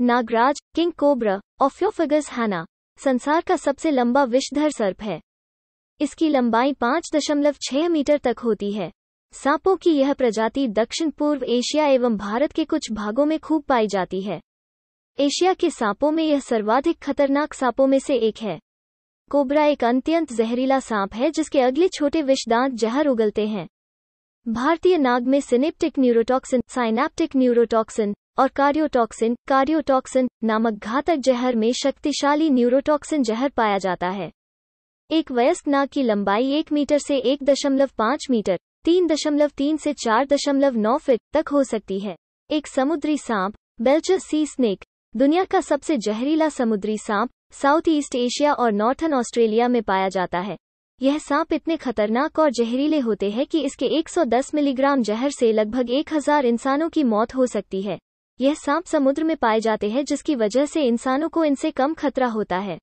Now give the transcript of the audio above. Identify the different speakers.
Speaker 1: Nagraj king cobra ऑफ्योफिगस हैना संसार का सबसे लंबा विषधर सर्प है इसकी लंबाई पांच दशमलव छह मीटर तक होती है सांपों की यह प्रजाति दक्षिण पूर्व एशिया एवं भारत के कुछ भागों में खूब पाई जाती है एशिया के सांपों में यह सर्वाधिक खतरनाक सांपों में से एक है कोबरा एक अत्यंत जहरीला सांप है जिसके अगले छोटे विषदांत जहर उगलते हैं भारतीय नाग में सिनेप्टिक न्यूरोटॉक्सिन साइनाप्टिक न्यूरोटॉक्सिन और कार्डियोटॉक्सिन कार्डियोटॉक्सिन नामक घातक जहर में शक्तिशाली न्यूरोटॉक्सिन जहर पाया जाता है एक वयस्क नाक की लंबाई एक मीटर से एक दशमलव पाँच मीटर तीन दशमलव तीन से चार दशमलव नौ फीट तक हो सकती है एक समुद्री सांप बेल्चर सी स्नेक दुनिया का सबसे जहरीला समुद्री सांप साउथ ईस्ट एशिया और नॉर्थन ऑस्ट्रेलिया में पाया जाता है यह सांप इतने खतरनाक और जहरीले होते हैं कि इसके 110 मिलीग्राम जहर से लगभग 1000 इंसानों की मौत हो सकती है यह सांप समुद्र में पाए जाते हैं जिसकी वजह से इंसानों को इनसे कम खतरा होता है